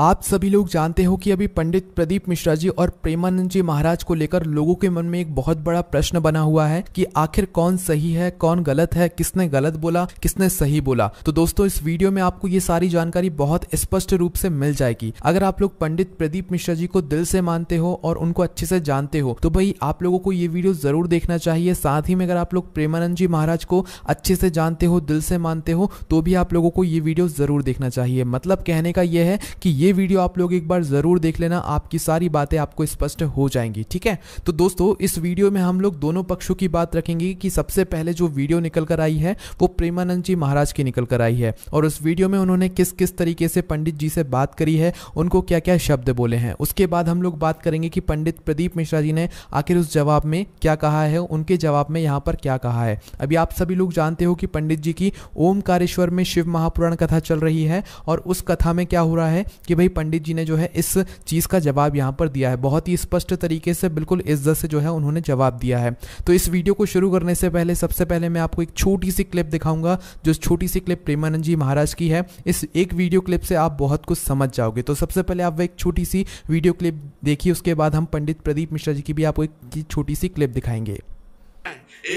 आप सभी लोग जानते हो कि अभी पंडित प्रदीप मिश्रा जी और प्रेमानंद जी महाराज को लेकर लोगों के मन में एक बहुत बड़ा प्रश्न बना हुआ है कि आखिर कौन सही है कौन गलत है किसने गलत बोला किसने सही बोला तो दोस्तों इस वीडियो में आपको ये सारी जानकारी बहुत स्पष्ट रूप से मिल जाएगी अगर आप लोग पंडित प्रदीप मिश्रा जी को दिल से मानते हो और उनको अच्छे से जानते हो तो भाई आप लोगों को ये वीडियो जरूर देखना चाहिए साथ ही में अगर आप लोग प्रेमानंद जी महाराज को अच्छे से जानते हो दिल से मानते हो तो भी आप लोगों को ये वीडियो जरूर देखना चाहिए मतलब कहने का यह है कि ये वीडियो आप लोग एक बार ज़रूर देख लेना आपकी सारी बातें आपको स्पष्ट हो जाएंगी ठीक है तो दोस्तों इस वीडियो में हम लोग दोनों पक्षों की बात रखेंगे कि सबसे पहले जो वीडियो निकल कर आई है वो प्रेमानंद जी महाराज की निकल कर आई है और उस वीडियो में उन्होंने किस किस तरीके से पंडित जी से बात करी है उनको क्या क्या शब्द बोले हैं उसके बाद हम लोग बात करेंगे कि पंडित प्रदीप मिश्रा जी ने आखिर उस जवाब में क्या कहा है उनके जवाब में यहाँ पर क्या कहा है अभी आप सभी लोग जानते हो कि पंडित जी की ओमकारेश्वर में शिव महापुराण कथा चल रही है और उस कथा में क्या हो रहा है कि भाई पंडित जी ने जो है इस चीज़ का जवाब यहां पर दिया है बहुत ही स्पष्ट तरीके से बिल्कुल इज्जत से जो है उन्होंने जवाब दिया है तो इस वीडियो को शुरू करने से पहले सबसे पहले मैं आपको एक छोटी सी क्लिप दिखाऊंगा जो छोटी सी क्लिप प्रेमानंद जी महाराज की है इस एक वीडियो क्लिप से आप बहुत कुछ समझ जाओगे तो सबसे पहले आप एक छोटी सी वीडियो क्लिप देखिए उसके बाद हम पंडित प्रदीप मिश्रा जी की भी आपको एक छोटी सी क्लिप दिखाएंगे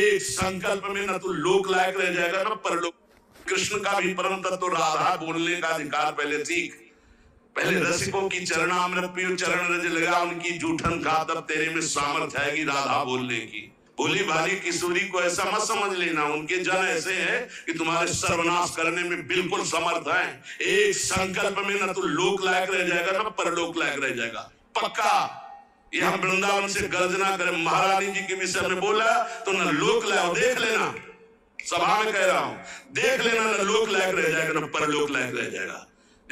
एक संकल्प में ना तो लोक लायक रह जाएगा ना परलोक कृष्ण का भी परम तत्व तो राधा बोलने का अधिकार पहले सीख पहले रसिकों की चरणामृत पियो चरण रज लगा उनकी जूठन का तब तेरे में सामर्थ आएगी राधा बोलने की बोली भारी किशोरी को ऐसा मत समझ लेना उनके जन ऐसे हैं कि तुम्हारे सर्वनाश करने में बिल्कुल समर्थ हैं एक संकल्प में ना तो लोक लायक रह जाएगा ना परलोक लायक रह जाएगा पक्का यह वृंदावन से गर्जना करे महारानी जी के विषय में बोला तो ना लोक लायक देख लेना सभा में कह रहा हूं देख लेना ना लोक लायक रह जाएगा ना परलोक लायक रह जाएगा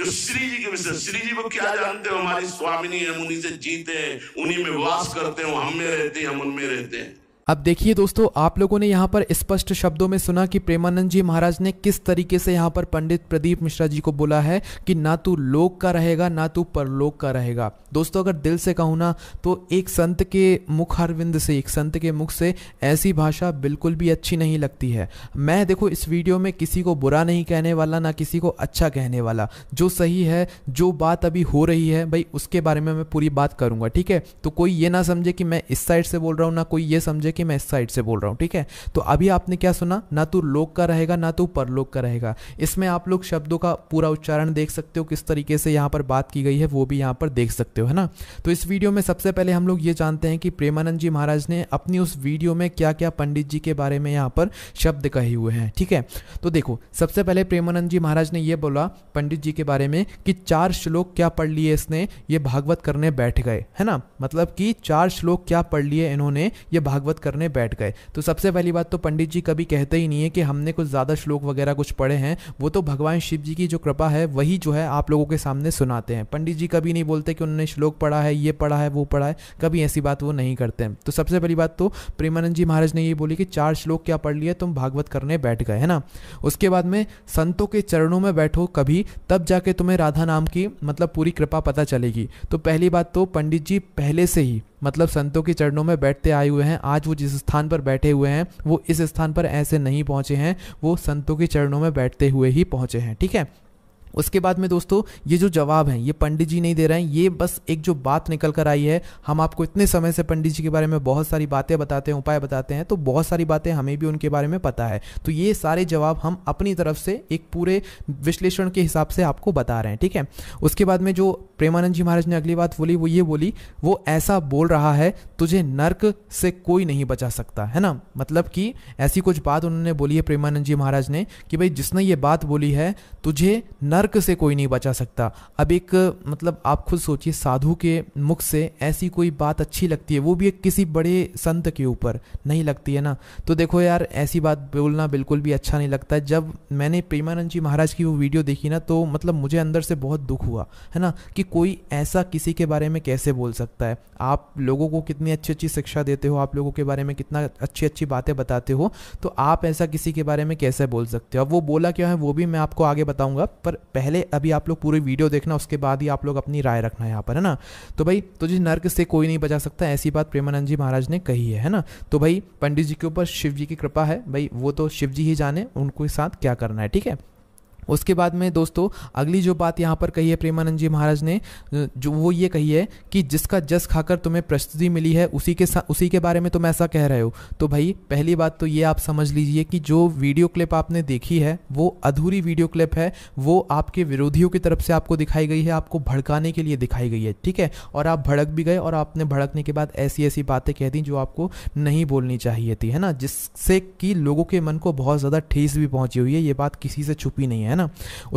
जो श्री जी के विषय श्री जी को क्या जानते हो हमारी स्वामिनी हम उन्हीं से जीते हैं उन्हीं में वास करते हो हम में रहते हैं हम उनमें रहते हैं अब देखिए दोस्तों आप लोगों ने यहाँ पर स्पष्ट शब्दों में सुना कि प्रेमानंद जी महाराज ने किस तरीके से यहाँ पर पंडित प्रदीप मिश्रा जी को बोला है कि ना तू लोक का रहेगा ना तू परलोक का रहेगा दोस्तों अगर दिल से कहूँ ना तो एक संत के मुख अरविंद से एक संत के मुख से ऐसी भाषा बिल्कुल भी अच्छी नहीं लगती है मैं देखो इस वीडियो में किसी को बुरा नहीं कहने वाला ना किसी को अच्छा कहने वाला जो सही है जो बात अभी हो रही है भाई उसके बारे में मैं पूरी बात करूँगा ठीक है तो कोई ये ना समझे कि मैं इस साइड से बोल रहा हूँ ना कोई ये समझे समझे कि मैं इस साइड से बोल रहा हूँ ठीक है तो अभी आपने क्या सुना ना तो लोक का रहेगा ना तो परलोक का रहेगा इसमें आप लोग शब्दों का पूरा उच्चारण देख सकते हो किस तरीके से यहाँ पर बात की गई है वो भी यहाँ पर देख सकते हो है ना तो इस वीडियो में सबसे पहले हम लोग ये जानते हैं कि प्रेमानंद जी महाराज ने अपनी उस वीडियो में क्या क्या पंडित जी के बारे में यहाँ पर शब्द कहे हुए हैं ठीक है तो देखो सबसे पहले प्रेमानंद जी महाराज ने यह बोला पंडित जी के बारे में कि चार श्लोक क्या पढ़ लिए इसने ये भागवत करने बैठ गए है ना मतलब कि चार श्लोक क्या पढ़ लिए इन्होंने ये भागवत करने बैठ गए तो सबसे पहली बात तो पंडित जी कभी कहते ही नहीं है कि हमने कुछ ज़्यादा श्लोक वगैरह कुछ पढ़े हैं वो तो भगवान शिव जी की जो कृपा है वही जो है आप लोगों के सामने सुनाते हैं पंडित जी कभी नहीं बोलते कि उन्होंने श्लोक पढ़ा है ये पढ़ा है वो पढ़ा है कभी ऐसी बात वो नहीं करते हैं तो सबसे पहली बात तो प्रेमानंद जी महाराज ने ये बोली कि चार श्लोक क्या पढ़ लिया तुम भागवत करने बैठ गए है ना उसके बाद में संतों के चरणों में बैठो कभी तब जाके तुम्हें राधा नाम की मतलब पूरी कृपा पता चलेगी तो पहली बात तो पंडित जी पहले से ही मतलब संतों के चरणों में बैठते आए हुए हैं आज वो जिस स्थान पर बैठे हुए हैं वो इस स्थान पर ऐसे नहीं पहुंचे हैं वो संतों के चरणों में बैठते हुए ही पहुंचे हैं ठीक है उसके बाद में दोस्तों ये जो जवाब है ये पंडित जी नहीं दे रहे हैं ये बस एक जो बात निकल कर आई है हम आपको इतने समय से पंडित जी के बारे में बहुत सारी बातें बताते हैं उपाय बताते हैं तो बहुत सारी बातें हमें भी उनके बारे में पता है तो ये सारे जवाब हम अपनी तरफ से एक पूरे विश्लेषण के हिसाब से आपको बता रहे हैं ठीक है उसके बाद में जो प्रेमानंद जी महाराज ने अगली बात बोली वो ये बोली वो ऐसा बोल रहा है तुझे नर्क से कोई नहीं बचा सकता है ना मतलब कि ऐसी कुछ बात उन्होंने बोली है प्रेमानंद जी महाराज ने कि भाई जिसने ये बात बोली है तुझे नर्क नर्क से कोई नहीं बचा सकता अब एक मतलब आप खुद सोचिए साधु के मुख से ऐसी कोई बात अच्छी लगती है वो भी एक किसी बड़े संत के ऊपर नहीं लगती है ना तो देखो यार ऐसी बात बोलना बिल्कुल भी अच्छा नहीं लगता है जब मैंने प्रेमानंद जी महाराज की वो वीडियो देखी ना तो मतलब मुझे अंदर से बहुत दुख हुआ है ना कि कोई ऐसा किसी के बारे में कैसे बोल सकता है आप लोगों को कितनी अच्छी अच्छी शिक्षा देते हो आप लोगों के बारे में कितना अच्छी अच्छी बातें बताते हो तो आप ऐसा किसी के बारे में कैसे बोल सकते हो अब वो बोला क्या है वो भी मैं आपको आगे बताऊंगा पर पहले अभी आप लोग पूरी वीडियो देखना उसके बाद ही आप लोग अपनी राय रखना यहाँ पर है ना तो भाई तो नर्क से कोई नहीं बचा सकता ऐसी बात प्रेमानंद जी महाराज ने कही है है ना तो भाई पंडित जी के ऊपर शिव जी की कृपा है भाई वो तो शिव जी ही जाने उनके साथ क्या करना है ठीक है उसके बाद में दोस्तों अगली जो बात यहाँ पर कही है प्रेमानंद जी महाराज ने जो वो ये कही है कि जिसका जस खाकर तुम्हें प्रस्तुति मिली है उसी के साथ उसी के बारे में तुम ऐसा कह रहे हो तो भाई पहली बात तो ये आप समझ लीजिए कि जो वीडियो क्लिप आपने देखी है वो अधूरी वीडियो क्लिप है वो आपके विरोधियों की तरफ से आपको दिखाई गई है आपको भड़काने के लिए दिखाई गई है ठीक है और आप भड़क भी गए और आपने भड़कने के बाद ऐसी ऐसी बातें कह दी जो आपको नहीं बोलनी चाहिए थी है ना जिससे कि लोगों के मन को बहुत ज़्यादा ठेस भी पहुँची हुई है ये बात किसी से छुपी नहीं है है ना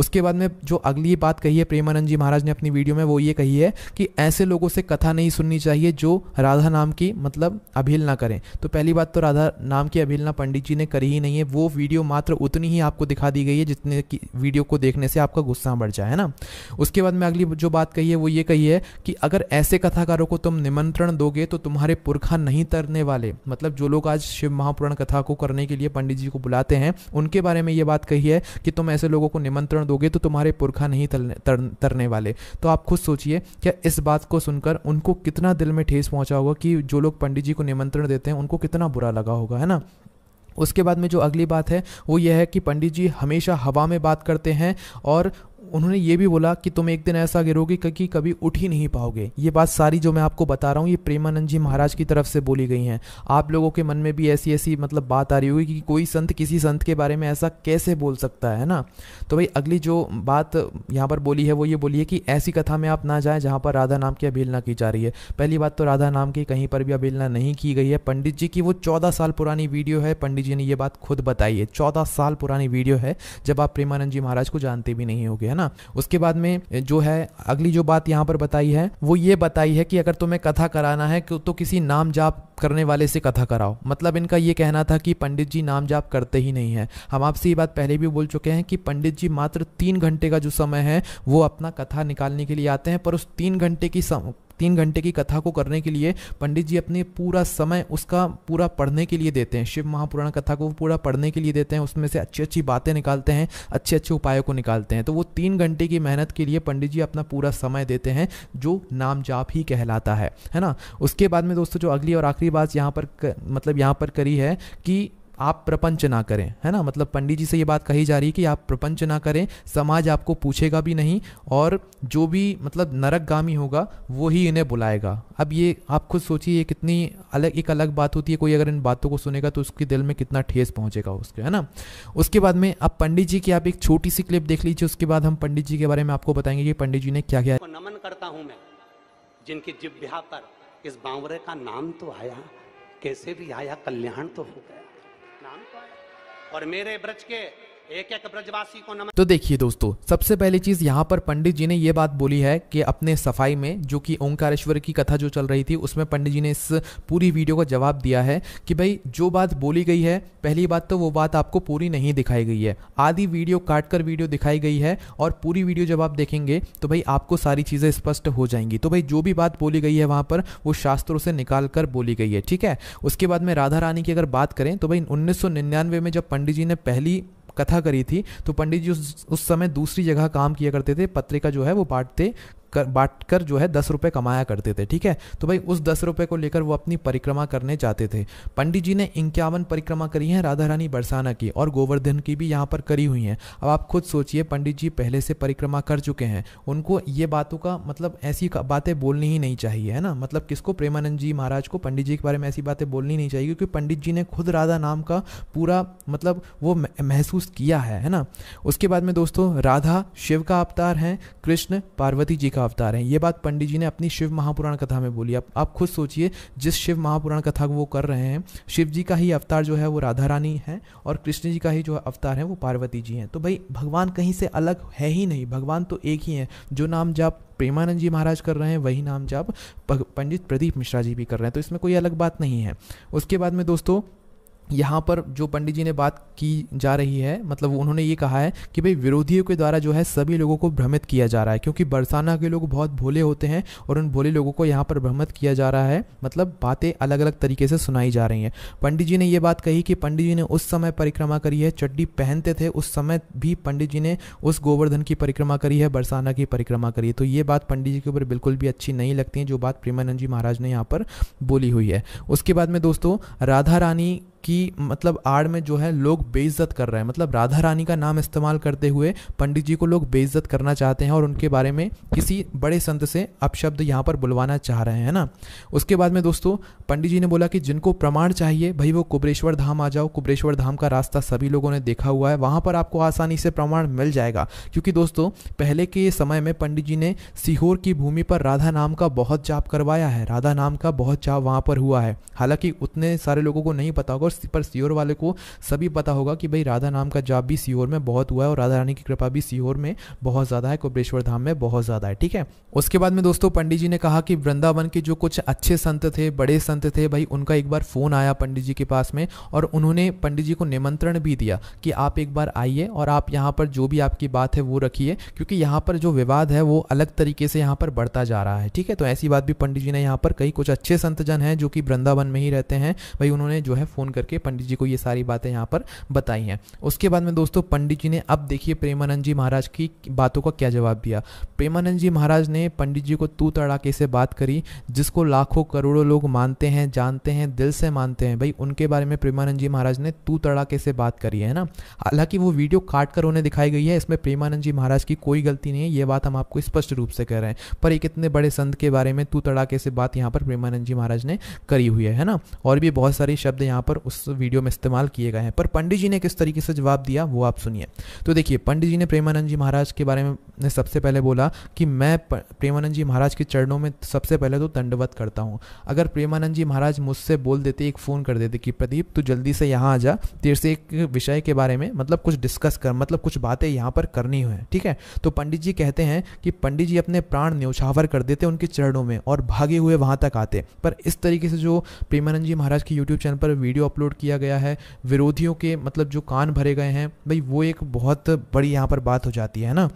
उसके बाद में जो अगली बात कही है प्रेमानंद जी महाराज ने अपनी वीडियो में वो ये कही है कि ऐसे लोगों से कथा नहीं सुननी चाहिए जो राधा नाम की मतलब अभिलना करें तो पहली बात तो राधा नाम की अभिलना पंडित जी ने करी ही नहीं है वो वीडियो मात्र उतनी ही आपको दिखा दी गई है जितने की वीडियो को देखने से आपका गुस्सा बढ़ जाए है ना उसके बाद में अगली जो बात कही है वो ये कही है कि अगर ऐसे कथाकारों को तुम निमंत्रण दोगे तो तुम्हारे पुरखा नहीं तरने वाले मतलब जो लोग आज शिव महापुराण कथा को करने के लिए पंडित जी को बुलाते हैं उनके बारे में ये बात कही है कि तुम ऐसे लोगों लोगों को निमंत्रण दोगे तो तुम्हारे पुरखा नहीं तरने, तर, तरने वाले तो आप खुद सोचिए क्या इस बात को सुनकर उनको कितना दिल में ठेस पहुंचा होगा कि जो लोग पंडित जी को निमंत्रण देते हैं उनको कितना बुरा लगा होगा है ना उसके बाद में जो अगली बात है वो यह है कि पंडित जी हमेशा हवा में बात करते हैं और उन्होंने ये भी बोला कि तुम एक दिन ऐसा गिरोगे कि कभी उठ ही नहीं पाओगे ये बात सारी जो मैं आपको बता रहा हूँ ये प्रेमानंद जी महाराज की तरफ से बोली गई हैं आप लोगों के मन में भी ऐसी ऐसी मतलब बात आ रही होगी कि कोई संत किसी संत के बारे में ऐसा कैसे बोल सकता है ना तो भाई अगली जो बात यहाँ पर बोली है वो ये बोली है कि ऐसी कथा में आप ना जाए जहाँ पर राधा नाम की अभेलना की जा रही है पहली बात तो राधा नाम की कहीं पर भी अभेलना नहीं की गई है पंडित जी की वो चौदह साल पुरानी वीडियो है पंडित जी ने ये बात खुद बताई है चौदह साल पुरानी वीडियो है जब आप प्रेमानंद जी महाराज को जानते भी नहीं होगे है ना उसके बाद में जो है अगली जो बात यहाँ पर बताई है वो ये बताई है कि अगर तुम्हें कथा कराना है तो, तो किसी नाम जाप करने वाले से कथा कराओ मतलब इनका ये कहना था कि पंडित जी नाम जाप करते ही नहीं है हम आपसे ये बात पहले भी बोल चुके हैं कि पंडित जी मात्र तीन घंटे का जो समय है वो अपना कथा निकालने के लिए आते हैं पर उस तीन घंटे की तीन घंटे की कथा को करने के लिए पंडित जी अपने पूरा समय उसका पूरा पढ़ने के लिए देते हैं शिव महापुराण कथा को पूरा पढ़ने के लिए देते हैं उसमें से अच्छी अच्छी बातें निकालते हैं अच्छे अच्छे उपायों को निकालते हैं तो वो तीन घंटे की मेहनत के लिए पंडित जी अपना पूरा समय देते हैं जो नाम जाप ही कहलाता है है ना उसके बाद में दोस्तों जो अगली और आखिरी बात यहाँ पर कर, मतलब यहाँ पर करी है कि आप प्रपंच ना करें है ना मतलब पंडित जी से ये बात कही जा रही है कि आप प्रपंच ना करें समाज आपको पूछेगा भी नहीं और जो भी मतलब नरकगामी होगा वो ही इन्हें बुलाएगा अब ये आप खुद सोचिए कितनी अलग एक अलग बात होती है कोई अगर इन बातों को सुनेगा तो उसके दिल में कितना ठेस पहुँचेगा उसके है ना उसके बाद में अब पंडित जी की आप एक छोटी सी क्लिप देख लीजिए उसके बाद हम पंडित जी के बारे में आपको बताएंगे कि पंडित जी ने क्या किया नमन करता हूँ मैं जिनकी जिभ्या पर इस बावरे का नाम तो आया कैसे भी आया कल्याण तो हो गया स्नान पाया और मेरे ब्रज के एक एक ब्रजवासी को नमन तो देखिए दोस्तों सबसे पहली चीज यहाँ पर पंडित जी ने ये बात बोली है कि अपने सफाई में जो कि ओंकारेश्वर की कथा जो चल रही थी उसमें पंडित जी ने इस पूरी वीडियो का जवाब दिया है कि भाई जो बात बोली गई है पहली बात तो वो बात आपको पूरी नहीं दिखाई गई है आधी वीडियो काट कर वीडियो दिखाई गई है और पूरी वीडियो जब आप देखेंगे तो भाई आपको सारी चीजें स्पष्ट हो जाएंगी तो भाई जो भी बात बोली गई है वहां पर वो शास्त्रों से निकाल कर बोली गई है ठीक है उसके बाद में राधा रानी की अगर बात करें तो भाई उन्नीस में जब पंडित जी ने पहली कथा करी थी तो पंडित जी उस, उस समय दूसरी जगह काम किया करते थे पत्रिका जो है वो बांटते कर बांट कर जो है दस रुपये कमाया करते थे ठीक है तो भाई उस दस रुपये को लेकर वो अपनी परिक्रमा करने जाते थे पंडित जी ने इक्यावन परिक्रमा करी है राधा रानी बरसाना की और गोवर्धन की भी यहाँ पर करी हुई हैं अब आप खुद सोचिए पंडित जी पहले से परिक्रमा कर चुके हैं उनको ये बातों का मतलब ऐसी बातें बोलनी ही नहीं चाहिए है ना मतलब किसको प्रेमानंद जी महाराज को पंडित जी के बारे में ऐसी बातें बोलनी नहीं चाहिए क्योंकि पंडित जी ने खुद राधा नाम का पूरा मतलब वो महसूस किया है है ना उसके बाद में दोस्तों राधा शिव का अवतार हैं कृष्ण पार्वती जी का अवतार हैं ये बात पंडित जी ने अपनी शिव महापुराण कथा में बोली आप आप खुद सोचिए जिस शिव महापुराण कथा को वो कर रहे हैं शिव जी का ही अवतार जो है वो राधा रानी है और कृष्ण जी का ही जो अवतार है वो पार्वती जी हैं तो भाई भगवान कहीं से अलग है ही नहीं भगवान तो एक ही है जो नाम जाप प्रेमानंद जी महाराज कर रहे हैं वही नाम जाप पंडित प्रदीप मिश्रा जी भी कर रहे हैं तो इसमें कोई अलग बात नहीं है उसके बाद में दोस्तों यहाँ पर जो पंडित जी ने बात की जा रही है मतलब उन्होंने ये कहा है कि भाई विरोधियों के द्वारा जो है सभी लोगों को भ्रमित किया जा रहा है क्योंकि बरसाना के लोग बहुत भोले होते हैं और उन भोले लोगों को यहाँ पर भ्रमित किया जा रहा है मतलब बातें अलग अलग तरीके से सुनाई जा रही हैं पंडित जी ने ये बात कही कि पंडित जी ने उस समय परिक्रमा करी है चड्डी पहनते थे उस समय भी पंडित जी ने उस गोवर्धन की परिक्रमा करी है बरसाना की परिक्रमा करी है तो ये बात पंडित जी के ऊपर बिल्कुल भी अच्छी नहीं लगती है जो बात प्रेमानंद जी महाराज ने यहाँ पर बोली हुई है उसके बाद में दोस्तों राधा रानी कि मतलब आड़ में जो है लोग बेइज्जत कर रहे हैं मतलब राधा रानी का नाम इस्तेमाल करते हुए पंडित जी को लोग बेइज्जत करना चाहते हैं और उनके बारे में किसी बड़े संत से अपशब्द यहाँ पर बुलवाना चाह रहे हैं ना उसके बाद में दोस्तों पंडित जी ने बोला कि जिनको प्रमाण चाहिए भाई वो कुबरेश्वर धाम आ जाओ कुबरेश्वर धाम का रास्ता सभी लोगों ने देखा हुआ है वहाँ पर आपको आसानी से प्रमाण मिल जाएगा क्योंकि दोस्तों पहले के समय में पंडित जी ने सीहोर की भूमि पर राधा नाम का बहुत जाप करवाया है राधा नाम का बहुत जाप वहाँ पर हुआ है हालांकि उतने सारे लोगों को नहीं पता होगा पर सीहोर वाले को सभी पता होगा कि भाई राधा नाम का जाप भी सीहोर में बहुत हुआ है और राधा रानी की कृपा भी सीहोर में बहुत ज़्यादा है कोपेश्वर धाम में बहुत ज़्यादा है ठीक है उसके बाद में दोस्तों पंडित जी ने कहा कि वृंदावन के जो कुछ अच्छे संत थे बड़े संत थे भाई उनका एक बार फ़ोन आया पंडित जी के पास में और उन्होंने पंडित जी को निमंत्रण भी दिया कि आप एक बार आइए और आप यहाँ पर जो भी आपकी बात है वो रखिए क्योंकि यहाँ पर जो विवाद है वो अलग तरीके से यहाँ पर बढ़ता जा रहा है ठीक है तो ऐसी बात भी पंडित जी ने यहाँ पर कई कुछ अच्छे संतजन हैं जो कि वृंदावन में ही रहते हैं भाई उन्होंने जो है फ़ोन करके पंडित जी को ये सारी बातें यहाँ पर बताई हैं उसके बाद में दोस्तों पंडित जी ने अब देखिए प्रेमानंद जी महाराज की बातों का क्या जवाब दिया प्रेमानंद जी महाराज ने पंडित जी को तू तड़ाके से बात करी जिसको लाखों करोड़ों लोग मानते हैं जानते हैं दिल से मानते हैं भाई उनके बारे में प्रेमानंद जी महाराज ने तू तड़ाके से बात करी है ना हालांकि वो वीडियो काट कर उन्हें दिखाई गई है इसमें प्रेमानंद जी महाराज की कोई गलती नहीं है ये बात हम आपको स्पष्ट रूप से कह रहे हैं पर एक इतने बड़े संत के बारे में तू तड़ाके से बात यहाँ पर प्रेमानंद जी महाराज ने करी हुई है ना और भी बहुत सारे शब्द यहाँ पर उस वीडियो में इस्तेमाल किए गए हैं पर पंडित जी ने किस तरीके से जवाब दिया वो आप सुनिए तो देखिए पंडित जी ने प्रेमानंद जी महाराज के बारे में सबसे पहले बोला कि मैं प्रेमानंद जी महाराज के चरणों में सबसे पहले तो दंडवत करता हूँ अगर प्रेमानंद जी महाराज मुझसे बोल देते एक फ़ोन कर देते कि प्रदीप तू जल्दी से यहाँ आ जा तेरे से एक विषय के बारे में मतलब कुछ डिस्कस कर मतलब कुछ बातें यहाँ पर करनी हुए ठीक है तो पंडित जी कहते हैं कि पंडित जी अपने प्राण न्यौछावर कर देते उनके चरणों में और भागे हुए वहाँ तक आते पर इस तरीके से जो प्रेमानंद जी महाराज के यूट्यूब चैनल पर वीडियो अपलोड किया गया है विरोधियों के मतलब जो कान भरे गए हैं भाई वो एक बहुत बड़ी यहाँ पर बात हो जाती है ना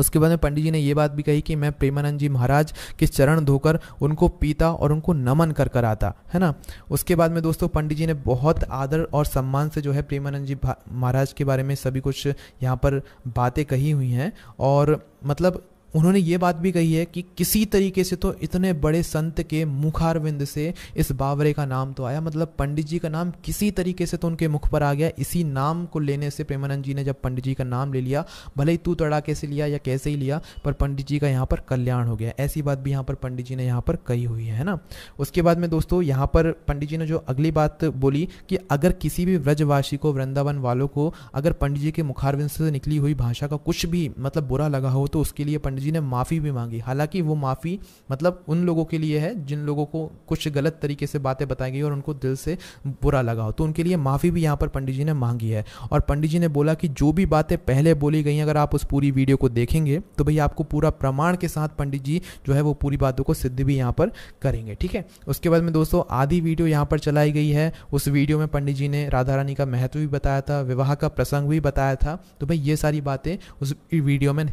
उसके बाद में पंडित जी ने ये बात भी कही कि मैं प्रेमानंद जी महाराज के चरण धोकर उनको पीता और उनको नमन कर कर आता है ना उसके बाद में दोस्तों पंडित जी ने बहुत आदर और सम्मान से जो है प्रेमानंद जी महाराज के बारे में सभी कुछ यहाँ पर बातें कही हुई हैं और मतलब उन्होंने ये बात भी कही है कि किसी तरीके से तो इतने बड़े संत के मुखारविंद से इस बावरे का नाम तो आया मतलब पंडित जी का नाम किसी तरीके से तो उनके मुख पर आ गया इसी नाम को लेने से प्रेमानंद जी ने जब पंडित जी का नाम ले लिया भले ही तू तड़ा कैसे लिया या कैसे ही लिया पर पंडित जी का यहाँ पर कल्याण हो गया ऐसी बात भी यहाँ पर पंडित जी ने यहाँ पर कही हुई है ना उसके बाद में दोस्तों यहाँ पर पंडित जी ने जो अगली बात बोली कि अगर किसी भी व्रजवासी को वृंदावन वालों को अगर पंडित जी के मुखारविंद से निकली हुई भाषा का कुछ भी मतलब बुरा लगा हो तो उसके लिए पंडित जी ने माफ़ी भी मांगी हालांकि वो माफ़ी मतलब उन लोगों के लिए है जिन लोगों को कुछ गलत तरीके से बातें बताई गई और उनको दिल से बुरा लगा हो तो उनके लिए माफ़ी भी यहाँ पर पंडित जी ने मांगी है और पंडित जी ने बोला कि जो भी बातें पहले बोली गई अगर आप उस पूरी वीडियो को देखेंगे तो भाई आपको पूरा प्रमाण के साथ पंडित जी जो है वो पूरी बातों को सिद्ध भी यहाँ पर करेंगे ठीक है उसके बाद में दोस्तों आधी वीडियो यहाँ पर चलाई गई है उस वीडियो में पंडित जी ने राधा रानी का महत्व भी बताया था विवाह का प्रसंग भी बताया था तो भाई ये सारी बातें उस वीडियो में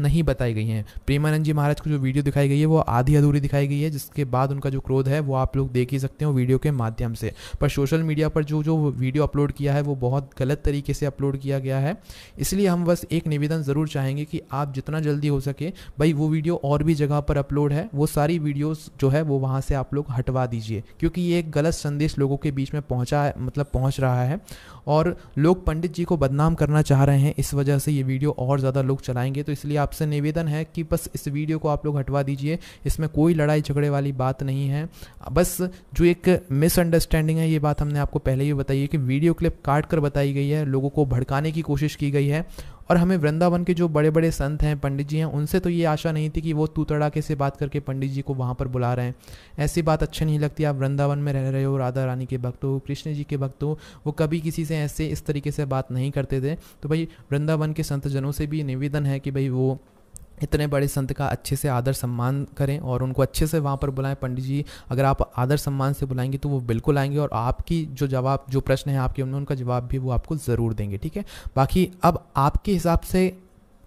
नहीं बताई गई हैं प्रेमानंद जी महाराज को जो वीडियो दिखाई गई है वो आधी अधूरी दिखाई गई है जिसके बाद उनका जो क्रोध है वो आप लोग देख ही सकते हो वीडियो के माध्यम से पर सोशल मीडिया पर जो जो वीडियो अपलोड किया है वो बहुत गलत तरीके से अपलोड किया गया है इसलिए हम बस एक निवेदन ज़रूर चाहेंगे कि आप जितना जल्दी हो सके भाई वो वीडियो और भी जगह पर अपलोड है वो सारी वीडियोज़ जो है वो वहाँ से आप लोग हटवा दीजिए क्योंकि ये एक गलत संदेश लोगों के बीच में पहुँचा मतलब पहुँच रहा है और लोग पंडित जी को बदनाम करना चाह रहे हैं इस वजह से ये वीडियो और ज़्यादा लोग चलाएंगे तो इसलिए आपसे निवेदन है कि बस इस वीडियो को आप लोग हटवा दीजिए इसमें कोई लड़ाई झगड़े वाली बात नहीं है बस जो एक मिसअंडरस्टैंडिंग है ये बात हमने आपको पहले ही बताई है कि वीडियो क्लिप काट कर बताई गई है लोगों को भड़काने की कोशिश की गई है और हमें वृंदावन के जो बड़े बड़े संत हैं पंडित जी हैं उनसे तो ये आशा नहीं थी कि वो तू तड़ाके से बात करके पंडित जी को वहाँ पर बुला रहे हैं ऐसी बात अच्छी नहीं लगती आप वृंदावन में रह रहे हो राधा रानी के भक्त हो कृष्ण जी के भक्त हो वो कभी किसी से ऐसे इस तरीके से बात नहीं करते थे तो भाई वृंदावन के संतजनों से भी निवेदन है कि भाई वो इतने बड़े संत का अच्छे से आदर सम्मान करें और उनको अच्छे से वहाँ पर बुलाएं पंडित जी अगर आप आदर सम्मान से बुलाएंगे तो वो बिल्कुल आएंगे और आपकी जो जवाब जो प्रश्न है आपके उनमें उनका जवाब भी वो आपको ज़रूर देंगे ठीक है बाकी अब आपके हिसाब से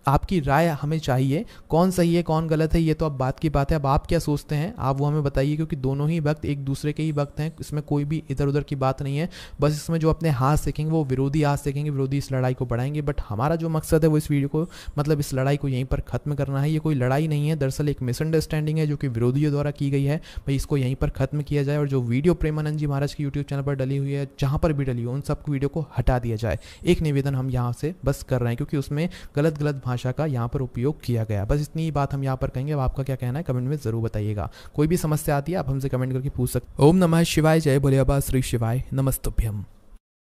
आपकी राय हमें चाहिए कौन सही है कौन गलत है ये तो अब बात की बात है अब आप क्या सोचते हैं आप वो हमें बताइए क्योंकि दोनों ही वक्त एक दूसरे के ही वक्त हैं इसमें कोई भी इधर उधर की बात नहीं है बस इसमें जो अपने हाथ सीखेंगे वो विरोधी हाथ सीखेंगे विरोधी इस लड़ाई को बढ़ाएंगे बट हमारा जो मकसद है वो इस वीडियो को मतलब इस लड़ाई को यहीं पर ख़त्म करना है ये कोई लड़ाई नहीं है दरअसल एक मिसअंडरस्टैंडिंग है जो कि विरोधियों द्वारा की गई है भाई इसको यहीं पर ख़त्म किया जाए और जो वीडियो प्रेमानंद जी महाराज की यूट्यूब चैनल पर डली हुई है जहाँ पर भी डली हुई उन सब वीडियो को हटा दिया जाए एक निवेदन हम यहाँ से बस कर रहे हैं क्योंकि उसमें गलत गलत भाषा का यहाँ पर उपयोग किया गया बस इतनी ही बात हम यहाँ पर कहेंगे अब आपका क्या कहना है कमेंट में जरूर बताइएगा कोई भी समस्या आती है आप हमसे कमेंट करके पूछ सकते ओम नमः शिवाय जय भोले बाबा श्री शिवाय नमस्तुभ्यम